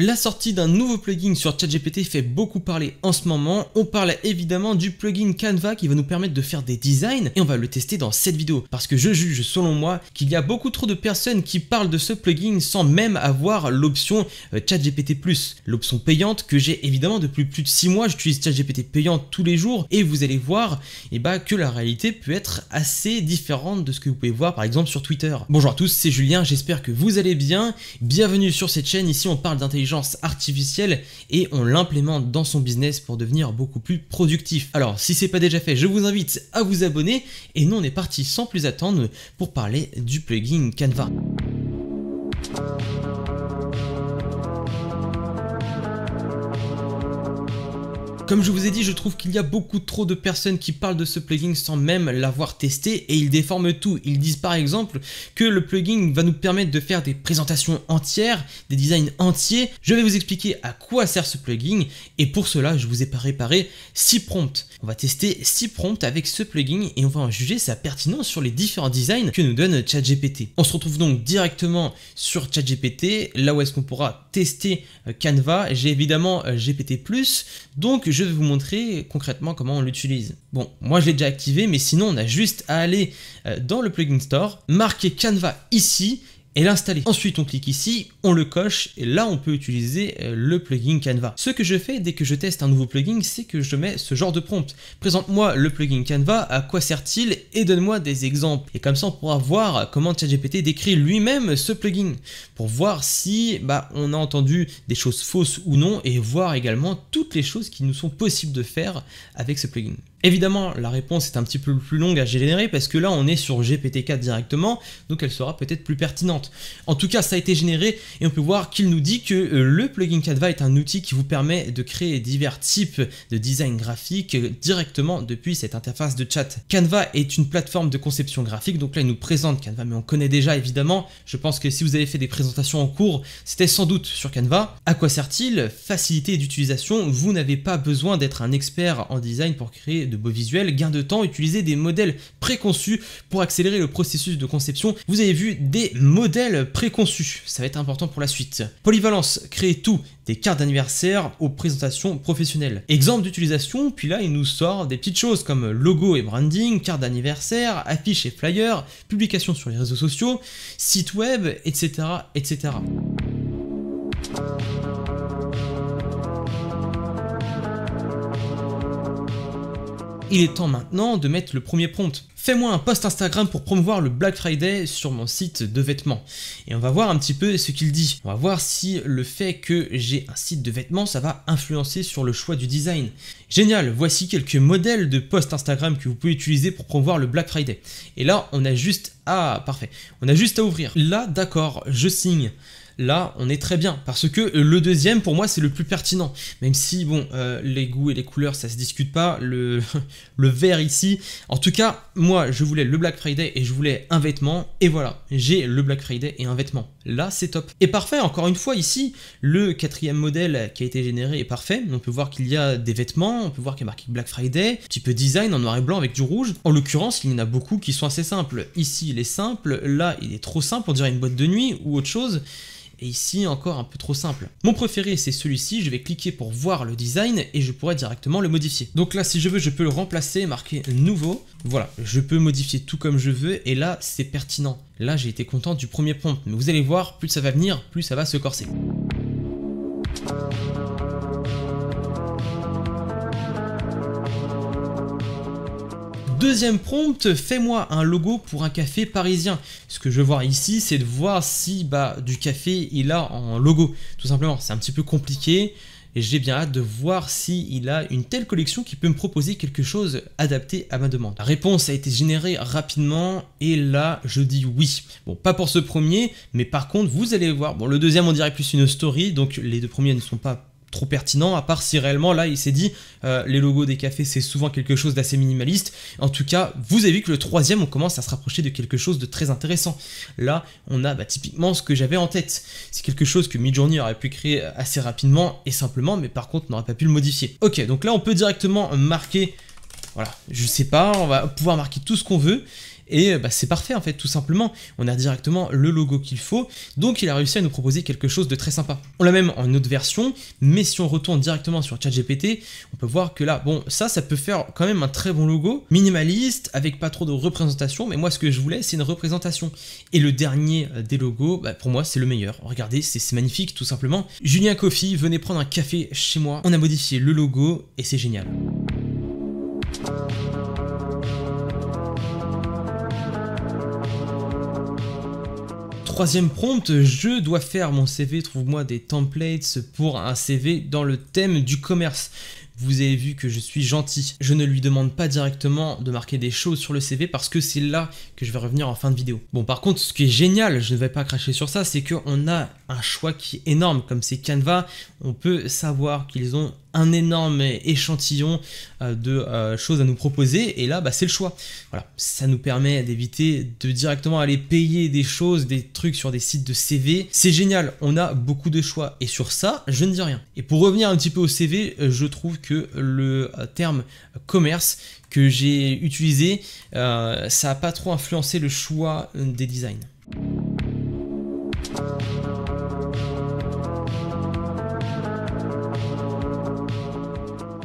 La sortie d'un nouveau plugin sur ChatGPT fait beaucoup parler en ce moment. On parle évidemment du plugin Canva qui va nous permettre de faire des designs et on va le tester dans cette vidéo parce que je juge selon moi qu'il y a beaucoup trop de personnes qui parlent de ce plugin sans même avoir l'option euh, ChatGPT+, l'option payante que j'ai évidemment depuis plus de 6 mois, j'utilise ChatGPT payant tous les jours et vous allez voir eh ben, que la réalité peut être assez différente de ce que vous pouvez voir par exemple sur Twitter. Bonjour à tous, c'est Julien, j'espère que vous allez bien. Bienvenue sur cette chaîne, ici on parle d'intelligence artificielle et on l'implémente dans son business pour devenir beaucoup plus productif. Alors si c'est pas déjà fait, je vous invite à vous abonner et nous on est parti sans plus attendre pour parler du plugin Canva. Comme je vous ai dit, je trouve qu'il y a beaucoup trop de personnes qui parlent de ce plugin sans même l'avoir testé et ils déforment tout. Ils disent par exemple que le plugin va nous permettre de faire des présentations entières, des designs entiers. Je vais vous expliquer à quoi sert ce plugin et pour cela, je vous ai préparé 6 prompts. On va tester 6 prompts avec ce plugin et on va en juger sa pertinence sur les différents designs que nous donne ChatGPT. On se retrouve donc directement sur ChatGPT, là où est-ce qu'on pourra tester euh, Canva. J'ai évidemment euh, GPT+, donc je je vais vous montrer concrètement comment on l'utilise. Bon, moi je l'ai déjà activé, mais sinon on a juste à aller euh, dans le plugin store, marquer Canva ici, et l'installer. Ensuite, on clique ici, on le coche et là, on peut utiliser euh, le plugin Canva. Ce que je fais dès que je teste un nouveau plugin, c'est que je mets ce genre de prompt. Présente-moi le plugin Canva, à quoi sert-il et donne-moi des exemples. Et comme ça, on pourra voir comment ChatGPT décrit lui-même ce plugin pour voir si bah, on a entendu des choses fausses ou non et voir également toutes les choses qui nous sont possibles de faire avec ce plugin. Évidemment, la réponse est un petit peu plus longue à générer parce que là, on est sur GPT-4 directement, donc elle sera peut-être plus pertinente. En tout cas, ça a été généré et on peut voir qu'il nous dit que euh, le plugin Canva est un outil qui vous permet de créer divers types de design graphique euh, directement depuis cette interface de chat. Canva est une plateforme de conception graphique, donc là, il nous présente Canva, mais on connaît déjà évidemment. Je pense que si vous avez fait des présentations en cours, c'était sans doute sur Canva. À quoi sert-il Facilité d'utilisation, vous n'avez pas besoin d'être un expert en design pour créer de beaux visuels, gain de temps, utiliser des modèles préconçus pour accélérer le processus de conception. Vous avez vu des modèles préconçus, ça va être important pour la suite. Polyvalence, créer tout, des cartes d'anniversaire aux présentations professionnelles. Exemple d'utilisation, puis là il nous sort des petites choses comme logo et branding, cartes d'anniversaire, affiches et flyers, publications sur les réseaux sociaux, site web, etc. etc. il est temps maintenant de mettre le premier prompt. Fais-moi un post Instagram pour promouvoir le Black Friday sur mon site de vêtements. Et on va voir un petit peu ce qu'il dit. On va voir si le fait que j'ai un site de vêtements, ça va influencer sur le choix du design. Génial, voici quelques modèles de post Instagram que vous pouvez utiliser pour promouvoir le Black Friday. Et là, on a juste... Ah, parfait. On a juste à ouvrir. Là, d'accord, je signe là on est très bien. Parce que euh, le deuxième pour moi c'est le plus pertinent. Même si bon euh, les goûts et les couleurs ça se discute pas, le, le vert ici. En tout cas moi je voulais le Black Friday et je voulais un vêtement et voilà j'ai le Black Friday et un vêtement. Là c'est top. Et parfait encore une fois ici le quatrième modèle qui a été généré est parfait. On peut voir qu'il y a des vêtements, on peut voir qu'il y a marqué Black Friday, petit peu design en noir et blanc avec du rouge. En l'occurrence il y en a beaucoup qui sont assez simples. Ici il est simple, là il est trop simple, on dirait une boîte de nuit ou autre chose et ici encore un peu trop simple. Mon préféré c'est celui-ci, je vais cliquer pour voir le design et je pourrais directement le modifier. Donc là si je veux je peux le remplacer, marquer nouveau, voilà, je peux modifier tout comme je veux et là c'est pertinent. Là j'ai été content du premier prompt, mais vous allez voir, plus ça va venir, plus ça va se corser. deuxième prompt, fais-moi un logo pour un café parisien. Ce que je veux voir ici, c'est de voir si bah, du café il a en logo. Tout simplement, c'est un petit peu compliqué et j'ai bien hâte de voir s'il a une telle collection qui peut me proposer quelque chose adapté à ma demande. La réponse a été générée rapidement et là je dis oui. Bon, pas pour ce premier, mais par contre vous allez voir, bon le deuxième on dirait plus une story, donc les deux premiers ne sont pas trop pertinent, à part si réellement là il s'est dit euh, les logos des cafés c'est souvent quelque chose d'assez minimaliste. En tout cas, vous avez vu que le troisième on commence à se rapprocher de quelque chose de très intéressant. Là, on a bah, typiquement ce que j'avais en tête. C'est quelque chose que Midjourney aurait pu créer euh, assez rapidement et simplement, mais par contre n'aurait pas pu le modifier. Ok, donc là on peut directement marquer voilà, je sais pas, on va pouvoir marquer tout ce qu'on veut. Et euh, bah, c'est parfait en fait, tout simplement. On a directement le logo qu'il faut. Donc il a réussi à nous proposer quelque chose de très sympa. On l'a même en autre version, mais si on retourne directement sur ChatGPT, on peut voir que là, bon, ça, ça peut faire quand même un très bon logo, minimaliste, avec pas trop de représentation. Mais moi, ce que je voulais, c'est une représentation. Et le dernier euh, des logos, bah, pour moi, c'est le meilleur. Regardez, c'est magnifique, tout simplement. Julien coffee venez prendre un café chez moi. On a modifié le logo et c'est génial. Troisième prompt, je dois faire mon CV, trouve-moi des templates pour un CV dans le thème du commerce. Vous avez vu que je suis gentil. Je ne lui demande pas directement de marquer des choses sur le CV parce que c'est là que je vais revenir en fin de vidéo. Bon, par contre, ce qui est génial, je ne vais pas cracher sur ça, c'est qu'on a un choix qui est énorme. Comme c'est Canva, on peut savoir qu'ils ont un énorme échantillon euh, de euh, choses à nous proposer et là bah, c'est le choix. Voilà, ça nous permet d'éviter de directement aller payer des choses, des trucs sur des sites de CV. C'est génial, on a beaucoup de choix et sur ça je ne dis rien. Et pour revenir un petit peu au CV, euh, je trouve que le terme commerce que j'ai utilisé, ça n'a pas trop influencé le choix des designs.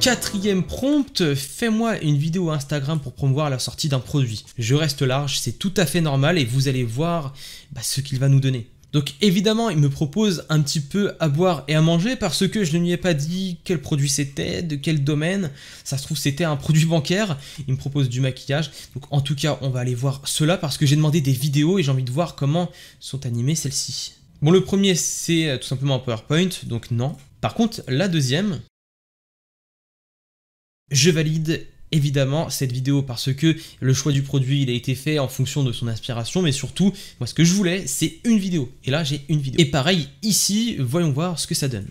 Quatrième prompt, fais-moi une vidéo Instagram pour promouvoir la sortie d'un produit. Je reste large, c'est tout à fait normal et vous allez voir bah, ce qu'il va nous donner. Donc évidemment, il me propose un petit peu à boire et à manger parce que je ne lui ai pas dit quel produit c'était, de quel domaine. Ça se trouve, c'était un produit bancaire. Il me propose du maquillage. Donc en tout cas, on va aller voir cela parce que j'ai demandé des vidéos et j'ai envie de voir comment sont animées celles-ci. Bon, le premier, c'est euh, tout simplement PowerPoint, donc non. Par contre, la deuxième, je valide évidemment cette vidéo parce que le choix du produit il a été fait en fonction de son inspiration mais surtout moi ce que je voulais c'est une vidéo et là j'ai une vidéo et pareil ici voyons voir ce que ça donne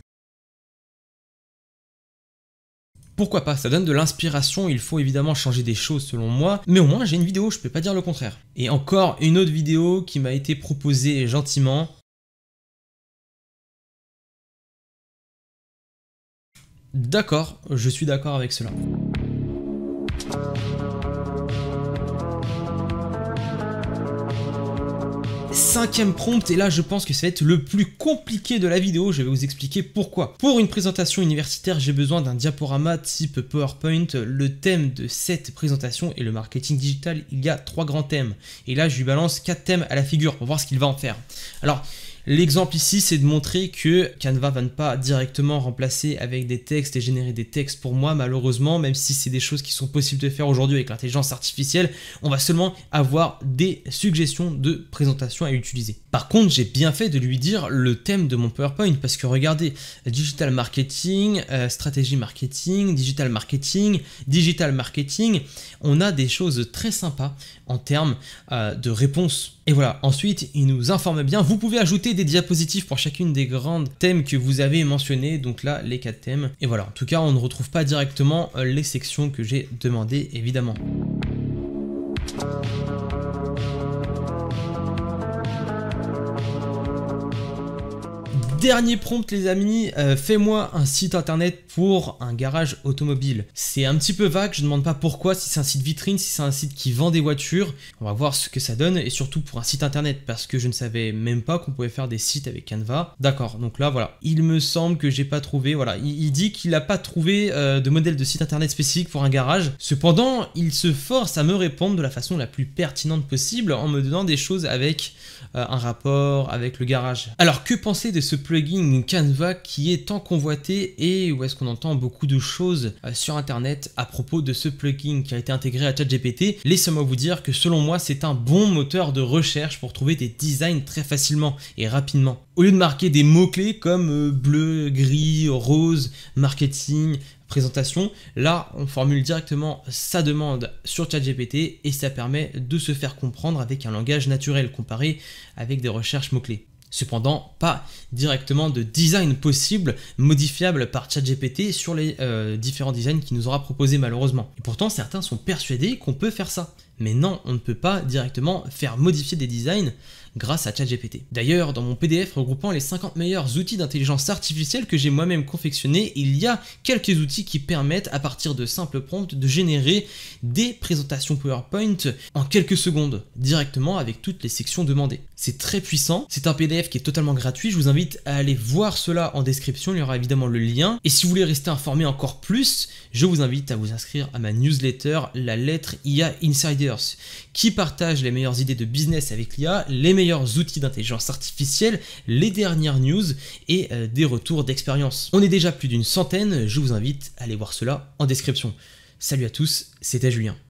pourquoi pas, ça donne de l'inspiration, il faut évidemment changer des choses selon moi, mais au moins j'ai une vidéo, je peux pas dire le contraire. Et encore une autre vidéo qui m'a été proposée gentiment, D'accord, je suis d'accord avec cela. Cinquième prompt, et là je pense que ça va être le plus compliqué de la vidéo, je vais vous expliquer pourquoi. Pour une présentation universitaire, j'ai besoin d'un diaporama type PowerPoint. Le thème de cette présentation est le marketing digital, il y a trois grands thèmes. Et là je lui balance quatre thèmes à la figure pour voir ce qu'il va en faire. Alors, L'exemple ici, c'est de montrer que Canva va ne pas directement remplacer avec des textes et générer des textes pour moi, malheureusement, même si c'est des choses qui sont possibles de faire aujourd'hui avec l'intelligence artificielle, on va seulement avoir des suggestions de présentation à utiliser. Par contre, j'ai bien fait de lui dire le thème de mon PowerPoint, parce que regardez, digital marketing, euh, stratégie marketing, digital marketing, digital marketing, on a des choses très sympas en termes euh, de réponses et voilà, ensuite, il nous informe bien, vous pouvez ajouter des diapositives pour chacune des grandes thèmes que vous avez mentionnés, donc là, les quatre thèmes. Et voilà, en tout cas, on ne retrouve pas directement euh, les sections que j'ai demandées, évidemment. Dernier prompt les amis, euh, fais-moi un site internet pour un garage automobile. C'est un petit peu vague, je ne demande pas pourquoi, si c'est un site vitrine, si c'est un site qui vend des voitures. On va voir ce que ça donne et surtout pour un site internet parce que je ne savais même pas qu'on pouvait faire des sites avec Canva. D'accord, donc là voilà, il me semble que j'ai pas trouvé, voilà, il, dit qu'il n'a pas trouvé euh, de modèle de site internet spécifique pour un garage. Cependant, il se force à me répondre de la façon la plus pertinente possible en me donnant des choses avec euh, un rapport, avec le garage. Alors que penser de ce plan plugin Canva qui est tant convoité et où est-ce qu'on entend beaucoup de choses euh, sur internet à propos de ce plugin qui a été intégré à ChatGPT. Laissez-moi vous dire que selon moi, c'est un bon moteur de recherche pour trouver des designs très facilement et rapidement. Au lieu de marquer des mots-clés comme euh, bleu, gris, rose, marketing, présentation. Là, on formule directement sa demande sur ChatGPT et ça permet de se faire comprendre avec un langage naturel comparé avec des recherches mots-clés. Cependant, pas directement de design possible modifiable par ChatGPT sur les euh, différents designs qu'il nous aura proposés malheureusement. Et pourtant, certains sont persuadés qu'on peut faire ça. Mais non, on ne peut pas directement faire modifier des designs grâce à ChatGPT. D'ailleurs, dans mon PDF regroupant les 50 meilleurs outils d'intelligence artificielle que j'ai moi-même confectionné, il y a quelques outils qui permettent à partir de simples prompts de générer des présentations PowerPoint en quelques secondes, directement avec toutes les sections demandées. C'est très puissant, c'est un PDF qui est totalement gratuit, je vous invite à aller voir cela en description, il y aura évidemment le lien. Et si vous voulez rester informé encore plus, je vous invite à vous inscrire à ma newsletter, la lettre IA Insider qui partagent les meilleures idées de business avec l'IA, les meilleurs outils d'intelligence artificielle, les dernières news et euh, des retours d'expérience. On est déjà plus d'une centaine, je vous invite à aller voir cela en description. Salut à tous, c'était Julien.